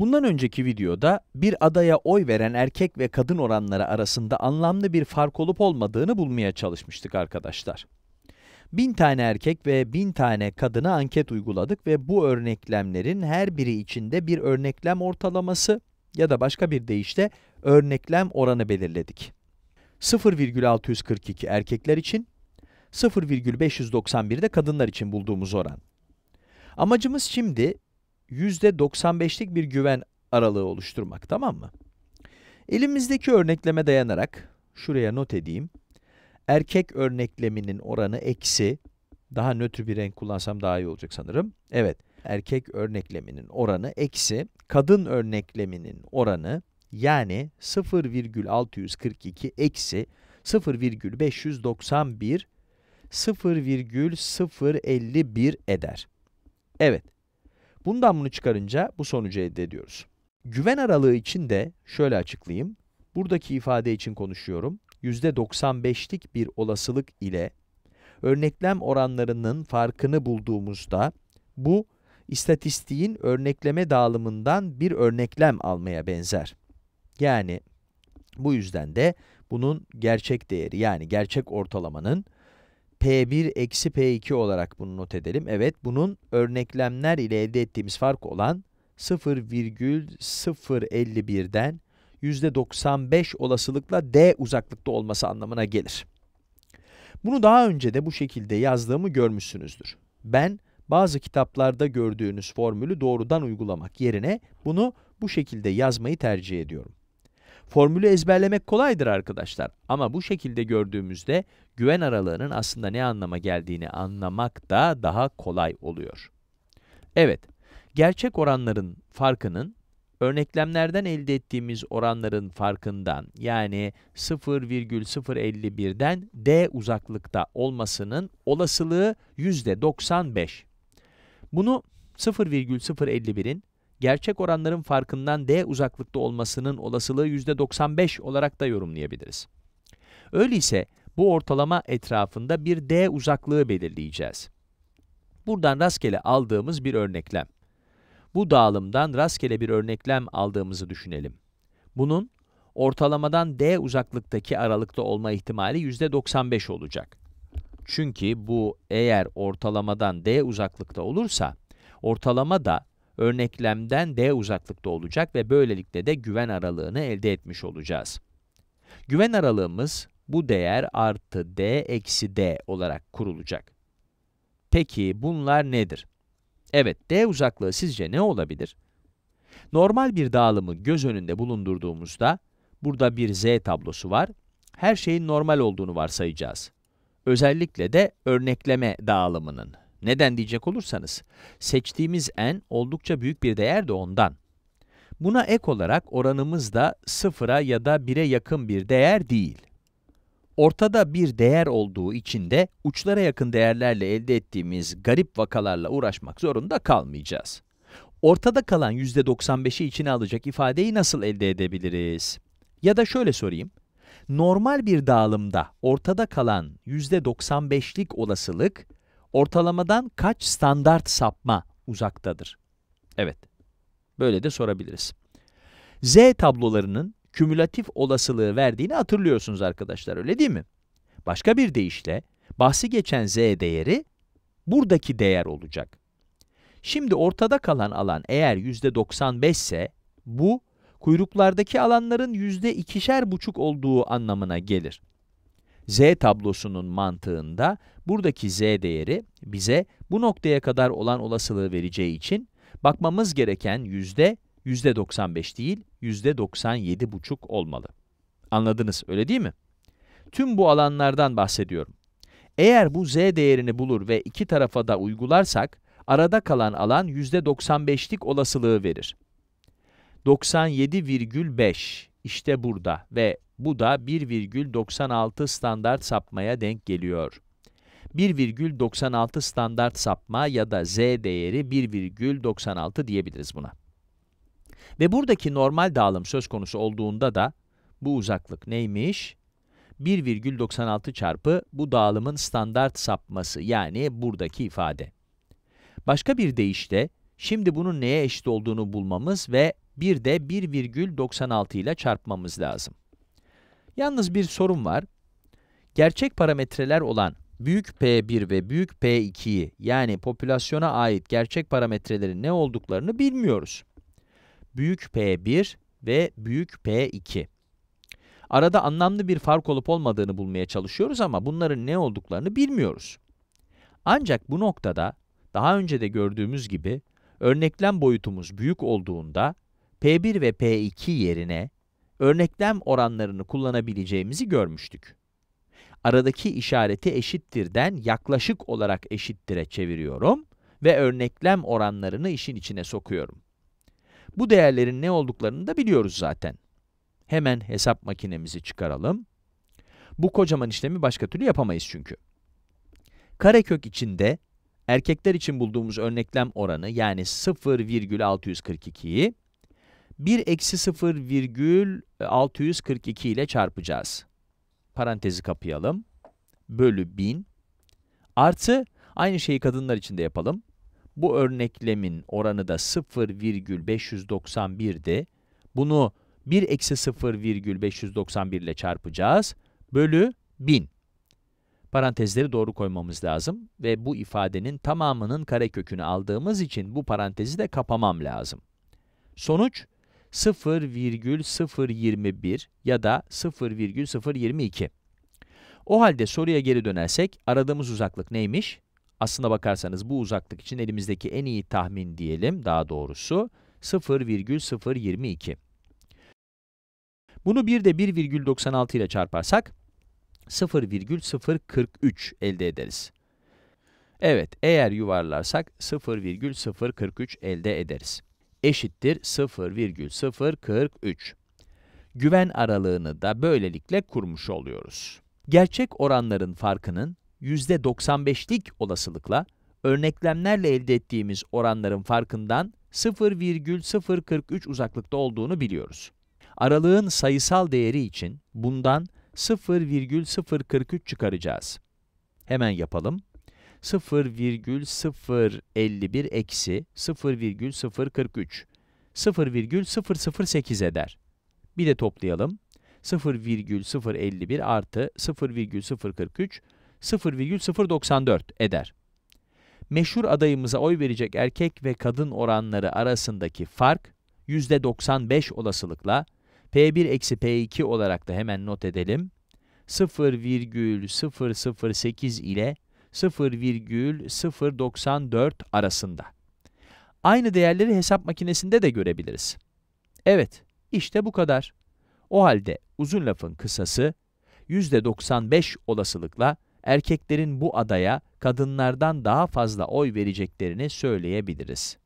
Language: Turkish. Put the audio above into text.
Bundan önceki videoda bir adaya oy veren erkek ve kadın oranları arasında anlamlı bir fark olup olmadığını bulmaya çalışmıştık arkadaşlar. 1000 tane erkek ve 1000 tane kadına anket uyguladık ve bu örneklemlerin her biri içinde bir örneklem ortalaması ya da başka bir deyişle örneklem oranı belirledik. 0,642 erkekler için, 0,591 de kadınlar için bulduğumuz oran. Amacımız şimdi %95'lik bir güven aralığı oluşturmak tamam mı? Elimizdeki örnekleme dayanarak şuraya not edeyim. Erkek örnekleminin oranı eksi. Daha nötr bir renk kullansam daha iyi olacak sanırım. Evet erkek örnekleminin oranı eksi. Kadın örnekleminin oranı yani 0,642 eksi 0,591 0,051 eder. Evet Bundan bunu çıkarınca bu sonucu elde ediyoruz. Güven aralığı için de şöyle açıklayayım. Buradaki ifade için konuşuyorum. %95'lik bir olasılık ile örneklem oranlarının farkını bulduğumuzda bu istatistiğin örnekleme dağılımından bir örneklem almaya benzer. Yani bu yüzden de bunun gerçek değeri yani gerçek ortalamanın P1 eksi P2 olarak bunu not edelim. Evet, bunun örneklemler ile elde ettiğimiz fark olan 0,051'den %95 olasılıkla D uzaklıkta olması anlamına gelir. Bunu daha önce de bu şekilde yazdığımı görmüşsünüzdür. Ben bazı kitaplarda gördüğünüz formülü doğrudan uygulamak yerine bunu bu şekilde yazmayı tercih ediyorum. Formülü ezberlemek kolaydır arkadaşlar ama bu şekilde gördüğümüzde güven aralığının aslında ne anlama geldiğini anlamak da daha kolay oluyor. Evet, gerçek oranların farkının örneklemlerden elde ettiğimiz oranların farkından yani 0,051'den d uzaklıkta olmasının olasılığı %95. Bunu 0,051'in gerçek oranların farkından D uzaklıkta olmasının olasılığı %95 olarak da yorumlayabiliriz. Öyleyse bu ortalama etrafında bir D uzaklığı belirleyeceğiz. Buradan rastgele aldığımız bir örneklem. Bu dağılımdan rastgele bir örneklem aldığımızı düşünelim. Bunun ortalamadan D uzaklıktaki aralıkta olma ihtimali %95 olacak. Çünkü bu eğer ortalamadan D uzaklıkta olursa, ortalama da örneklemden d uzaklıkta olacak ve böylelikle de güven aralığını elde etmiş olacağız. Güven aralığımız bu değer artı d eksi d olarak kurulacak. Peki bunlar nedir? Evet, d uzaklığı sizce ne olabilir? Normal bir dağılımı göz önünde bulundurduğumuzda, burada bir z tablosu var, her şeyin normal olduğunu varsayacağız. Özellikle de örnekleme dağılımının. Neden diyecek olursanız, seçtiğimiz n oldukça büyük bir değer de ondan. Buna ek olarak oranımız da sıfıra ya da 1'e yakın bir değer değil. Ortada bir değer olduğu için de uçlara yakın değerlerle elde ettiğimiz garip vakalarla uğraşmak zorunda kalmayacağız. Ortada kalan %95'i içine alacak ifadeyi nasıl elde edebiliriz? Ya da şöyle sorayım, normal bir dağılımda ortada kalan %95'lik olasılık ortalamadan kaç standart sapma uzaktadır? Evet, böyle de sorabiliriz. Z tablolarının kümülatif olasılığı verdiğini hatırlıyorsunuz arkadaşlar, öyle değil mi? Başka bir deyişle, bahsi geçen z değeri, buradaki değer olacak. Şimdi ortada kalan alan eğer %95 ise, bu, kuyruklardaki alanların %2'şer buçuk olduğu anlamına gelir z tablosunun mantığında buradaki z değeri bize bu noktaya kadar olan olasılığı vereceği için bakmamız gereken yüzde yüzde %95 değil yüzde %97,5 olmalı. Anladınız öyle değil mi? Tüm bu alanlardan bahsediyorum. Eğer bu z değerini bulur ve iki tarafa da uygularsak, arada kalan alan yüzde %95'lik olasılığı verir. 97,5 işte burada ve bu da 1,96 standart sapmaya denk geliyor. 1,96 standart sapma ya da z değeri 1,96 diyebiliriz buna. Ve buradaki normal dağılım söz konusu olduğunda da bu uzaklık neymiş? 1,96 çarpı bu dağılımın standart sapması yani buradaki ifade. Başka bir deyişle, şimdi bunun neye eşit olduğunu bulmamız ve bir de 1,96 ile çarpmamız lazım. Yalnız bir sorun var. Gerçek parametreler olan büyük P1 ve büyük P2'yi yani popülasyona ait gerçek parametrelerin ne olduklarını bilmiyoruz. Büyük P1 ve büyük P2. Arada anlamlı bir fark olup olmadığını bulmaya çalışıyoruz ama bunların ne olduklarını bilmiyoruz. Ancak bu noktada daha önce de gördüğümüz gibi örneklem boyutumuz büyük olduğunda P1 ve P2 yerine örneklem oranlarını kullanabileceğimizi görmüştük. Aradaki işareti eşittirden yaklaşık olarak eşittire çeviriyorum ve örneklem oranlarını işin içine sokuyorum. Bu değerlerin ne olduklarını da biliyoruz zaten. Hemen hesap makinemizi çıkaralım. Bu kocaman işlemi başka türlü yapamayız çünkü. Karekök içinde erkekler için bulduğumuz örneklem oranı yani 0,642'yi 1 eksi 0 ile çarpacağız. Parantezi kapayalım. Bölü 1000 artı aynı şeyi kadınlar için de yapalım. Bu örneklemin oranı da 0,591'di. Bunu 1 eksi 0,591 ile çarpacağız. Bölü 1000. Parantezleri doğru koymamız lazım ve bu ifadenin tamamının karekökünü aldığımız için bu parantezi de kapamam lazım. Sonuç 0,021 ya da 0,022. O halde soruya geri dönersek aradığımız uzaklık neymiş? Aslına bakarsanız bu uzaklık için elimizdeki en iyi tahmin diyelim daha doğrusu 0,022. Bunu bir de 1,96 ile çarparsak 0,043 elde ederiz. Evet, eğer yuvarlarsak 0,043 elde ederiz eşittir 0,043. Güven aralığını da böylelikle kurmuş oluyoruz. Gerçek oranların farkının %95'lik olasılıkla örneklemlerle elde ettiğimiz oranların farkından 0,043 uzaklıkta olduğunu biliyoruz. Aralığın sayısal değeri için bundan 0,043 çıkaracağız. Hemen yapalım. 0,051 eksi 0,043 0,008 eder. Bir de toplayalım. 0,051 artı 0,043 0,094 eder. Meşhur adayımıza oy verecek erkek ve kadın oranları arasındaki fark %95 olasılıkla P1 eksi P2 olarak da hemen not edelim. 0,008 ile 0,094 arasında. Aynı değerleri hesap makinesinde de görebiliriz. Evet, işte bu kadar. O halde uzun lafın kısası, %95 olasılıkla erkeklerin bu adaya kadınlardan daha fazla oy vereceklerini söyleyebiliriz.